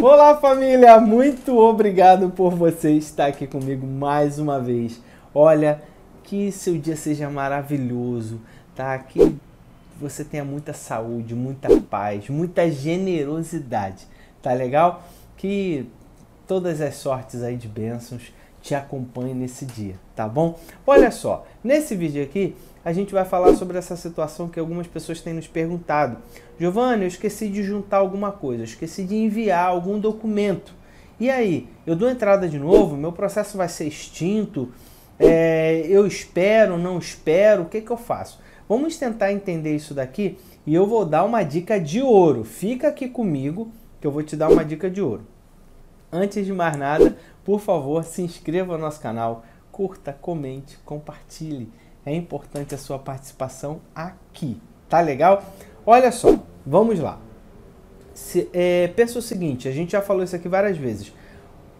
Olá, família! Muito obrigado por você estar aqui comigo mais uma vez. Olha, que seu dia seja maravilhoso, tá? Que você tenha muita saúde, muita paz, muita generosidade, tá legal? Que todas as sortes aí de bênçãos te acompanhem nesse dia, tá bom? Olha só, nesse vídeo aqui a gente vai falar sobre essa situação que algumas pessoas têm nos perguntado. Giovanni, eu esqueci de juntar alguma coisa, esqueci de enviar algum documento. E aí, eu dou entrada de novo, meu processo vai ser extinto? É, eu espero, não espero? O que, que eu faço? Vamos tentar entender isso daqui e eu vou dar uma dica de ouro. Fica aqui comigo que eu vou te dar uma dica de ouro. Antes de mais nada, por favor, se inscreva no nosso canal, curta, comente, compartilhe é importante a sua participação aqui. Tá legal? Olha só, vamos lá. Se, é, pensa o seguinte, a gente já falou isso aqui várias vezes.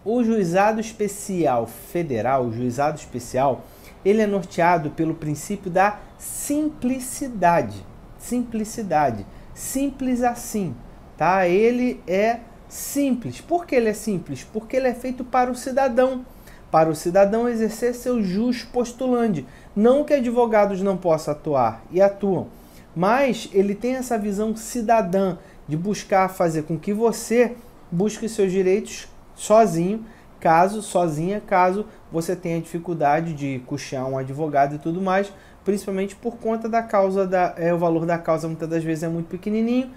O juizado especial federal, o juizado especial, ele é norteado pelo princípio da simplicidade. Simplicidade. Simples assim, tá? Ele é simples. Por que ele é simples? Porque ele é feito para o cidadão para o cidadão exercer seu jus postulante. Não que advogados não possam atuar e atuam, mas ele tem essa visão cidadã de buscar fazer com que você busque seus direitos sozinho, caso sozinha, caso você tenha dificuldade de custear um advogado e tudo mais, principalmente por conta da causa da é, o valor da causa muitas das vezes é muito pequenininho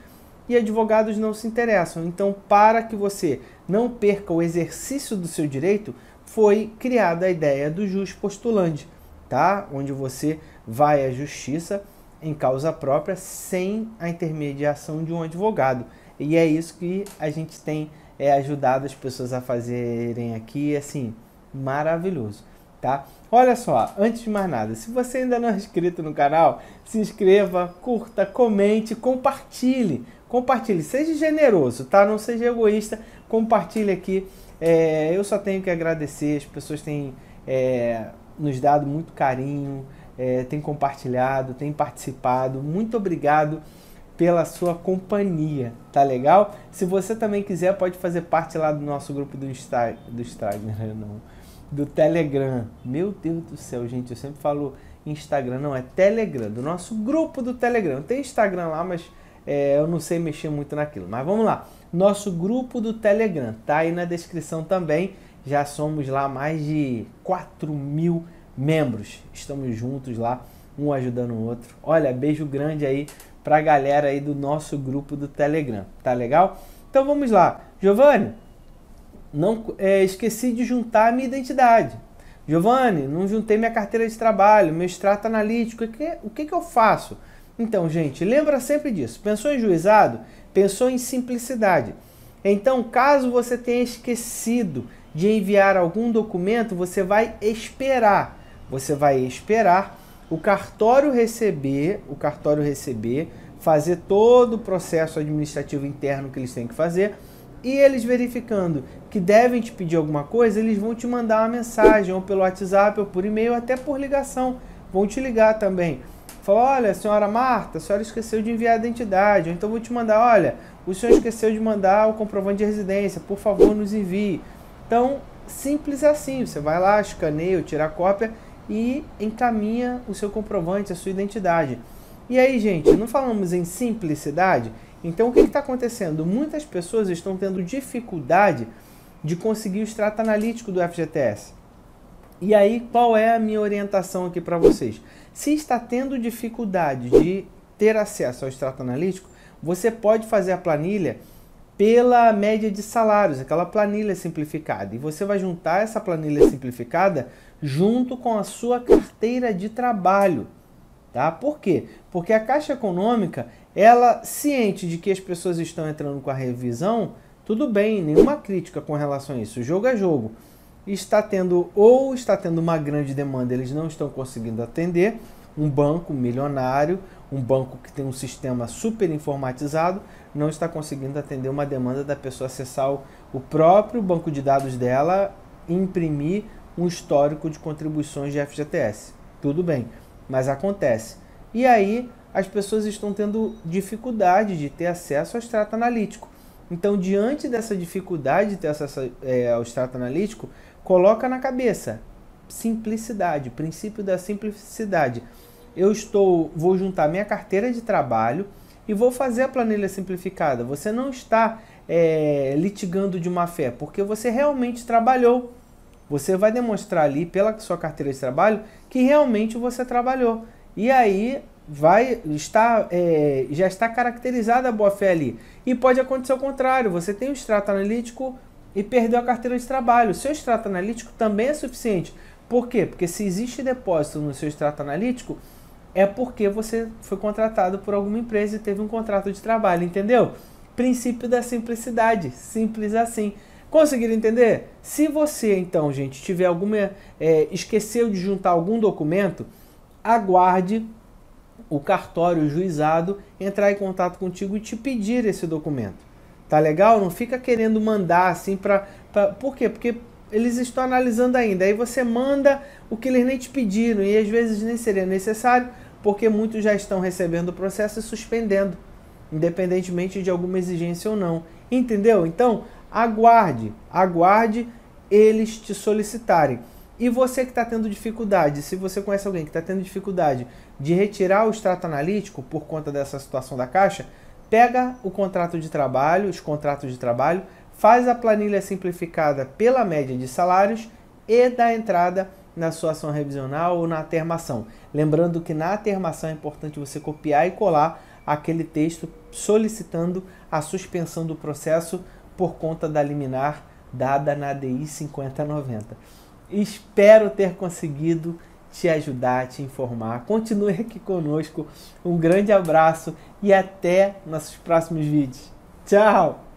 e advogados não se interessam. Então, para que você não perca o exercício do seu direito, foi criada a ideia do jus postulante, tá? Onde você vai à justiça em causa própria sem a intermediação de um advogado. E é isso que a gente tem é, ajudado as pessoas a fazerem aqui, assim, maravilhoso, tá? Olha só, antes de mais nada, se você ainda não é inscrito no canal, se inscreva, curta, comente, compartilhe. Compartilhe, seja generoso, tá? Não seja egoísta, compartilhe aqui é, eu só tenho que agradecer, as pessoas têm é, nos dado muito carinho, é, têm compartilhado, têm participado. Muito obrigado pela sua companhia, tá legal? Se você também quiser, pode fazer parte lá do nosso grupo do, do Instagram, não, do Telegram. Meu Deus do céu, gente, eu sempre falo Instagram, não, é Telegram, do nosso grupo do Telegram. Tem Instagram lá, mas é, eu não sei mexer muito naquilo. Mas vamos lá nosso grupo do Telegram. Tá aí na descrição também. Já somos lá mais de 4 mil membros. Estamos juntos lá, um ajudando o outro. Olha, beijo grande aí pra galera aí do nosso grupo do Telegram. Tá legal? Então vamos lá. Giovanni, não é, esqueci de juntar a minha identidade. Giovanni, não juntei minha carteira de trabalho, meu extrato analítico. O que, o que, que eu faço? Então, gente, lembra sempre disso. Pensou em juizado? Pensou em simplicidade. Então, caso você tenha esquecido de enviar algum documento, você vai esperar. Você vai esperar o cartório receber, o cartório receber, fazer todo o processo administrativo interno que eles têm que fazer e eles verificando que devem te pedir alguma coisa, eles vão te mandar uma mensagem ou pelo WhatsApp ou por e-mail, até por ligação. Vão te ligar também. Falou, olha, senhora Marta, a senhora esqueceu de enviar a identidade. então vou te mandar, olha, o senhor esqueceu de mandar o comprovante de residência, por favor, nos envie. Então, simples assim, você vai lá, escaneia, tira a cópia e encaminha o seu comprovante, a sua identidade. E aí, gente, não falamos em simplicidade? Então, o que está acontecendo? Muitas pessoas estão tendo dificuldade de conseguir o extrato analítico do FGTS. E aí, qual é a minha orientação aqui para vocês? Se está tendo dificuldade de ter acesso ao extrato analítico, você pode fazer a planilha pela média de salários, aquela planilha simplificada. E você vai juntar essa planilha simplificada junto com a sua carteira de trabalho. Tá? Por quê? Porque a Caixa Econômica, ela ciente de que as pessoas estão entrando com a revisão, tudo bem, nenhuma crítica com relação a isso. Jogo é jogo está tendo ou está tendo uma grande demanda, eles não estão conseguindo atender, um banco milionário, um banco que tem um sistema super informatizado, não está conseguindo atender uma demanda da pessoa acessar o próprio banco de dados dela e imprimir um histórico de contribuições de FGTS. Tudo bem, mas acontece. E aí as pessoas estão tendo dificuldade de ter acesso ao extrato analítico. Então, diante dessa dificuldade de ter acesso eh, ao extrato analítico, Coloca na cabeça. Simplicidade, princípio da simplicidade. Eu estou, vou juntar minha carteira de trabalho e vou fazer a planilha simplificada. Você não está é, litigando de má fé, porque você realmente trabalhou. Você vai demonstrar ali pela sua carteira de trabalho que realmente você trabalhou. E aí vai estar é, já está caracterizada a boa fé ali. E pode acontecer o contrário. Você tem um extrato analítico e perdeu a carteira de trabalho. Seu extrato analítico também é suficiente. Por quê? Porque se existe depósito no seu extrato analítico, é porque você foi contratado por alguma empresa e teve um contrato de trabalho, entendeu? Princípio da simplicidade, simples assim. Conseguiram entender? Se você, então, gente, tiver alguma. É, esqueceu de juntar algum documento, aguarde o cartório, o juizado, entrar em contato contigo e te pedir esse documento. Tá legal? Não fica querendo mandar assim pra. por quê? Porque eles estão analisando ainda. Aí você manda o que eles nem te pediram e às vezes nem seria necessário, porque muitos já estão recebendo o processo e suspendendo, independentemente de alguma exigência ou não. Entendeu? Então, aguarde, aguarde eles te solicitarem. E você que está tendo dificuldade, se você conhece alguém que está tendo dificuldade de retirar o extrato analítico por conta dessa situação da caixa, pega o contrato de trabalho, os contratos de trabalho, faz a planilha simplificada pela média de salários e dá entrada na sua ação revisional ou na termação Lembrando que na termação é importante você copiar e colar aquele texto solicitando a suspensão do processo por conta da liminar dada na DI 5090. Espero ter conseguido te ajudar, te informar. Continue aqui conosco. Um grande abraço e até nossos próximos vídeos. Tchau!